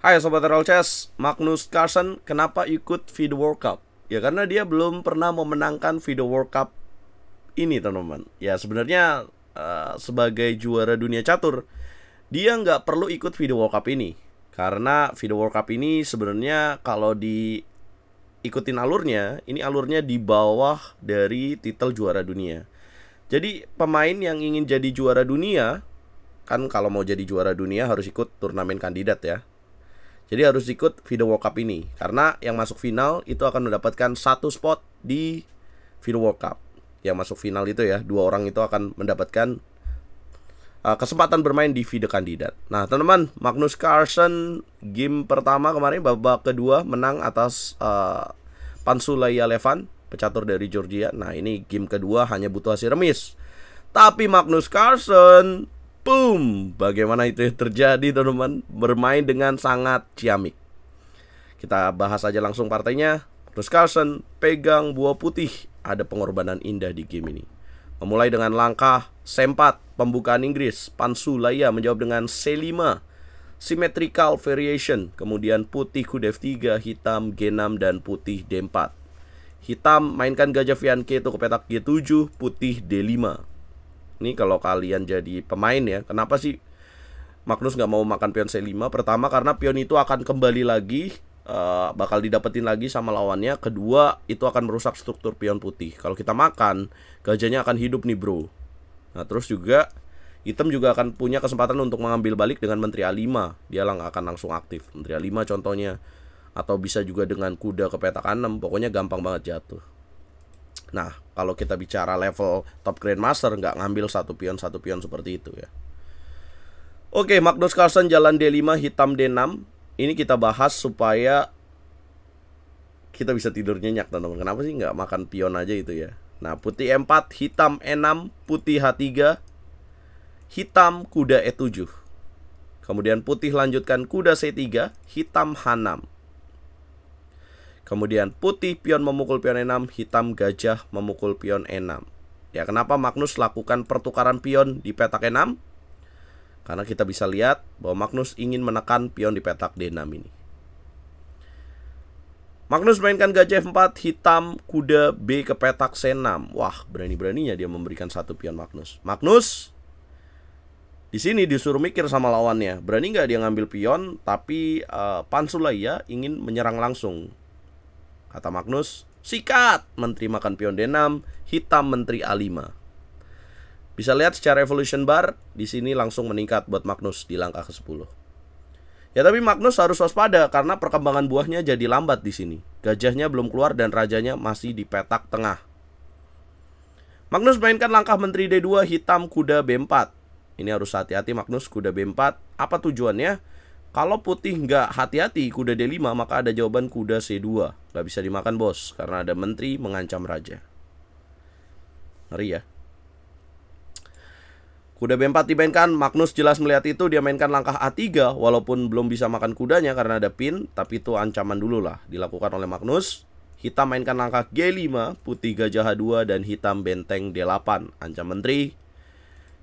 Hai Sobat Chess, Magnus Carlsen kenapa ikut FIDE World Cup? Ya karena dia belum pernah memenangkan FIDE World Cup ini teman-teman Ya sebenarnya uh, sebagai juara dunia catur Dia nggak perlu ikut FIDE World Cup ini Karena FIDE World Cup ini sebenarnya kalau diikutin alurnya Ini alurnya di bawah dari titel juara dunia Jadi pemain yang ingin jadi juara dunia Kan kalau mau jadi juara dunia harus ikut turnamen kandidat ya jadi harus ikut video World Cup ini karena yang masuk final itu akan mendapatkan satu spot di video World Cup. Yang masuk final itu ya, dua orang itu akan mendapatkan uh, kesempatan bermain di video kandidat. Nah, teman-teman, Magnus Carlsen game pertama kemarin babak kedua menang atas uh, Pansulaya Levan, pecatur dari Georgia. Nah, ini game kedua hanya butuh hasil remis. Tapi Magnus Carlsen Boom! Bagaimana itu terjadi teman-teman? Bermain dengan sangat ciamik. Kita bahas aja langsung partainya. Terus Carlson pegang buah putih. Ada pengorbanan indah di game ini. Memulai dengan langkah sempat pembukaan Inggris. Pansu Laya menjawab dengan C5. Symmetrical variation. Kemudian putih kuda F3, hitam G6, dan putih D4. Hitam mainkan gajah K itu ke petak G7, putih D5. Ini kalau kalian jadi pemain ya kenapa sih Magnus nggak mau makan pion C5 pertama karena pion itu akan kembali lagi uh, bakal didapetin lagi sama lawannya kedua itu akan merusak struktur pion putih kalau kita makan gajahnya akan hidup nih bro nah terus juga Item juga akan punya kesempatan untuk mengambil balik dengan Menteri A5. Dia lang akan langsung aktif. Menteri A5 contohnya. Atau bisa juga dengan kuda ke petak 6. Pokoknya gampang banget jatuh. Nah, kalau kita bicara level top grandmaster nggak ngambil satu pion satu pion seperti itu ya. Oke, Magnus Carlsen jalan D5 hitam D6. Ini kita bahas supaya kita bisa tidur nyenyak teman-teman. Kenapa sih nggak makan pion aja itu ya? Nah, putih E4, hitam E6, putih H3, hitam kuda E7. Kemudian putih lanjutkan kuda C3, hitam H6. Kemudian putih pion memukul pion E6, hitam gajah memukul pion E6. Ya, kenapa Magnus lakukan pertukaran pion di petak E6? Karena kita bisa lihat bahwa Magnus ingin menekan pion di petak D6 ini. Magnus mainkan gajah F4, hitam, kuda B ke petak C6. Wah, berani-beraninya dia memberikan satu pion Magnus. Magnus di sini disuruh mikir sama lawannya. Berani nggak dia ngambil pion, tapi uh, eh, Pansula ya ingin menyerang langsung. Kata Magnus, sikat menteri makan pion D6, hitam menteri A5. Bisa lihat secara evolution bar, di sini langsung meningkat buat Magnus di langkah ke-10. Ya tapi Magnus harus waspada karena perkembangan buahnya jadi lambat di sini. Gajahnya belum keluar dan rajanya masih di petak tengah. Magnus mainkan langkah menteri D2 hitam kuda B4. Ini harus hati-hati Magnus kuda B4. Apa tujuannya? Kalau putih nggak hati-hati kuda D5 maka ada jawaban kuda C2. Nggak bisa dimakan bos karena ada menteri mengancam raja. Ngeri ya. Kuda B4 dimainkan, Magnus jelas melihat itu dia mainkan langkah A3 walaupun belum bisa makan kudanya karena ada pin, tapi itu ancaman dulu lah dilakukan oleh Magnus. Hitam mainkan langkah G5, putih gajah H2 dan hitam benteng D8, ancam menteri.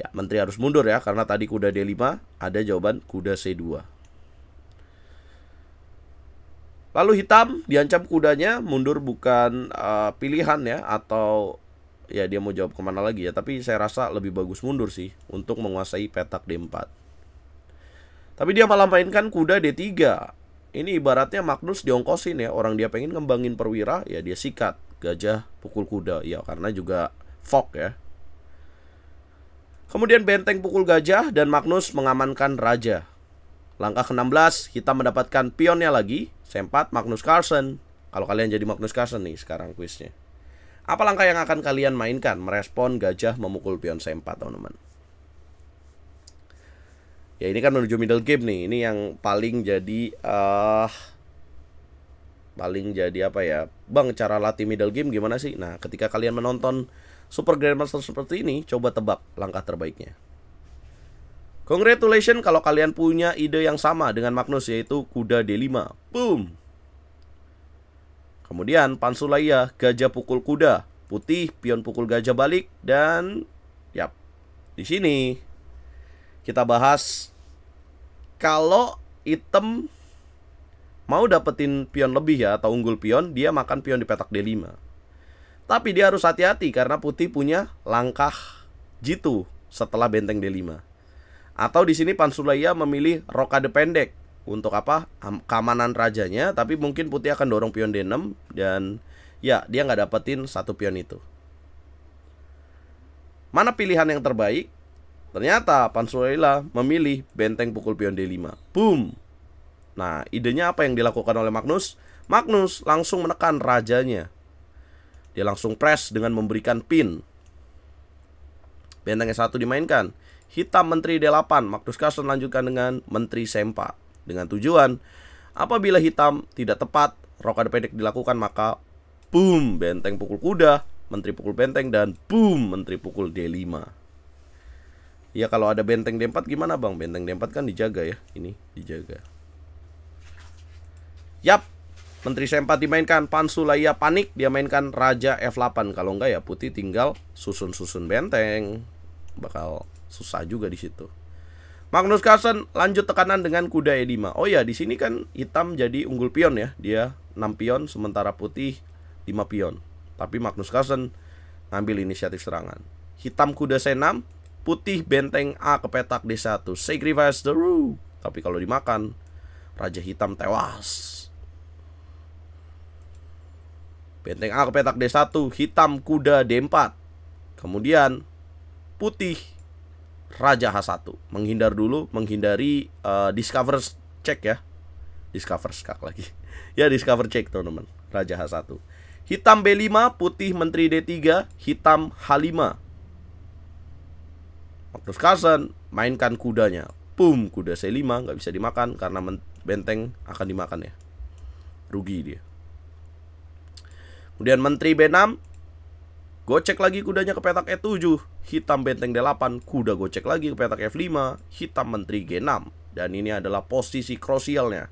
Ya, menteri harus mundur ya karena tadi kuda D5 ada jawaban kuda C2. Lalu hitam diancam kudanya mundur bukan uh, pilihan ya atau ya dia mau jawab kemana lagi ya tapi saya rasa lebih bagus mundur sih untuk menguasai petak D4. Tapi dia malah mainkan kuda D3. Ini ibaratnya Magnus diongkosin ya orang dia pengen ngembangin perwira ya dia sikat gajah pukul kuda ya karena juga fog ya. Kemudian benteng pukul gajah dan Magnus mengamankan raja. Langkah ke-16, kita mendapatkan pionnya lagi. Sempat Magnus Carlsen. Kalau kalian jadi Magnus Carlsen nih sekarang kuisnya. Apa langkah yang akan kalian mainkan merespon gajah memukul pion sempat, teman-teman? Ya, ini kan menuju middle game nih. Ini yang paling jadi uh, paling jadi apa ya? Bang, cara latih middle game gimana sih? Nah, ketika kalian menonton Super Grandmaster seperti ini, coba tebak langkah terbaiknya. Congratulations kalau kalian punya ide yang sama dengan Magnus yaitu kuda D5. Boom. Kemudian Pansulaya, gajah pukul kuda, putih, pion pukul gajah balik dan yap. Di sini kita bahas kalau item mau dapetin pion lebih ya atau unggul pion, dia makan pion di petak D5. Tapi dia harus hati-hati karena putih punya langkah jitu setelah benteng D5. Atau di sini Pansulaya memilih rokade pendek untuk apa? keamanan rajanya, tapi mungkin putih akan dorong pion D6 dan ya dia nggak dapetin satu pion itu. Mana pilihan yang terbaik? Ternyata pansulaila memilih benteng pukul pion D5. Boom. Nah, idenya apa yang dilakukan oleh Magnus? Magnus langsung menekan rajanya. Dia langsung press dengan memberikan pin. Benteng E1 dimainkan hitam Menteri D8. Magnus Carlsen lanjutkan dengan Menteri Sempa. Dengan tujuan, apabila hitam tidak tepat, rokade pendek dilakukan maka boom benteng pukul kuda, Menteri pukul benteng, dan boom Menteri pukul D5. Ya kalau ada benteng D4 gimana bang? Benteng D4 kan dijaga ya, ini dijaga. Yap, Menteri Sempat dimainkan Pansulaya panik dia mainkan Raja F8 Kalau enggak ya putih tinggal susun-susun benteng Bakal susah juga di situ. Magnus Carlsen lanjut tekanan dengan kuda E5. Oh ya, di sini kan hitam jadi unggul pion ya. Dia 6 pion sementara putih 5 pion. Tapi Magnus Carlsen ngambil inisiatif serangan. Hitam kuda C6, putih benteng A ke petak D1. Sacrifice the rook. Tapi kalau dimakan, raja hitam tewas. Benteng A ke petak D1, hitam kuda D4. Kemudian putih Raja H1 menghindar dulu menghindari uh, discover check ya discover skak lagi ya discover check teman-teman Raja H1 hitam B5 putih menteri D3 hitam H5 Magnus Carlsen mainkan kudanya Boom kuda C5 nggak bisa dimakan karena benteng akan dimakan ya rugi dia kemudian menteri B6 Gocek lagi kudanya ke petak E7, hitam benteng D8, kuda gocek lagi ke petak F5, hitam menteri G6. Dan ini adalah posisi krusialnya.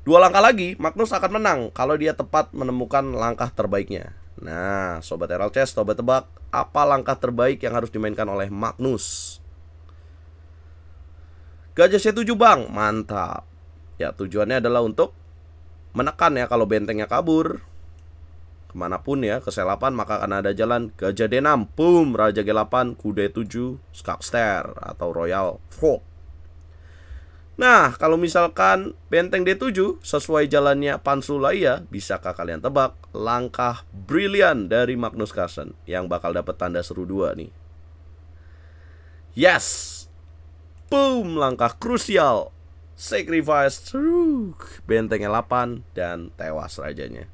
Dua langkah lagi, Magnus akan menang kalau dia tepat menemukan langkah terbaiknya. Nah, Sobat Eral Chess, coba tebak apa langkah terbaik yang harus dimainkan oleh Magnus. Gajah C7 bang, mantap. Ya, tujuannya adalah untuk menekan ya kalau bentengnya kabur, kemanapun ya ke maka akan ada jalan Gajah D6 boom Raja G8 kuda 7 Skakster atau Royal fork Nah, kalau misalkan benteng D7 sesuai jalannya Pansulaya, bisakah kalian tebak langkah brilian dari Magnus Carlsen yang bakal dapat tanda seru dua nih? Yes! Boom, langkah krusial. Sacrifice, bentengnya 8 dan tewas rajanya.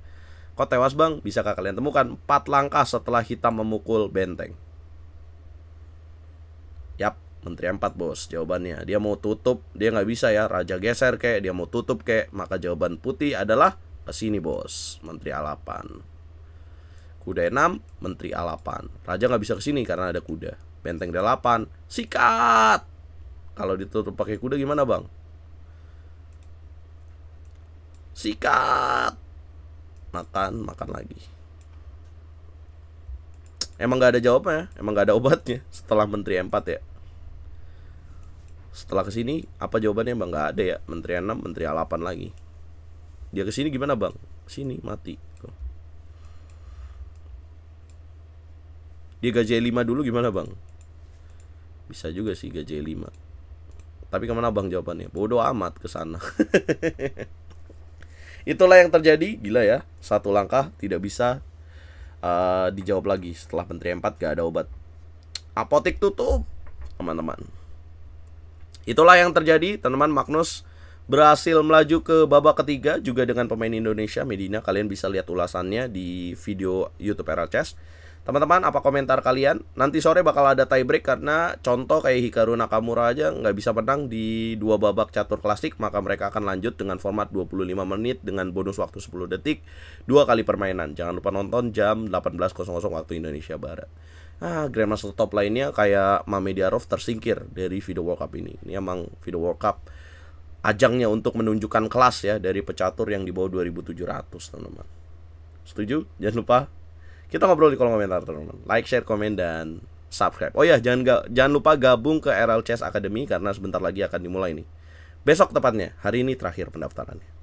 Kok tewas bang? Bisakah kalian temukan empat langkah setelah hitam memukul benteng? Yap, Menteri empat bos jawabannya. Dia mau tutup, dia nggak bisa ya. Raja geser kayak dia mau tutup kayak Maka jawaban putih adalah kesini bos, Menteri A8. Kuda E6, Menteri A8. Raja nggak bisa kesini karena ada kuda. Benteng delapan sikat! Kalau ditutup pakai kuda gimana bang? Sikat! makan makan lagi emang gak ada jawabnya emang gak ada obatnya setelah menteri 4 ya setelah kesini apa jawabannya bang gak ada ya menteri 6 menteri 8 lagi dia kesini gimana bang sini mati dia gaji 5 dulu gimana bang bisa juga sih gaji 5 tapi kemana bang jawabannya bodoh amat ke sana Itulah yang terjadi, gila ya. Satu langkah tidak bisa uh, dijawab lagi setelah Menteri empat gak ada obat. Apotek tutup, teman-teman. Itulah yang terjadi, teman-teman Magnus berhasil melaju ke babak ketiga juga dengan pemain Indonesia Medina. Kalian bisa lihat ulasannya di video YouTube RLCS. Teman-teman, apa komentar kalian? Nanti sore bakal ada tie break karena contoh kayak Hikaru Nakamura aja nggak bisa menang di dua babak catur klasik, maka mereka akan lanjut dengan format 25 menit dengan bonus waktu 10 detik dua kali permainan. Jangan lupa nonton jam 18.00 waktu Indonesia Barat. Ah, Grandmaster top lainnya kayak Mamediarov tersingkir dari video World Cup ini. Ini emang video World Cup ajangnya untuk menunjukkan kelas ya dari pecatur yang di bawah 2700, teman-teman. Setuju? Jangan lupa kita ngobrol di kolom komentar teman-teman. Like, share, komen dan subscribe. Oh ya, jangan ga, jangan lupa gabung ke RL Chess Academy karena sebentar lagi akan dimulai nih. Besok tepatnya, hari ini terakhir pendaftarannya.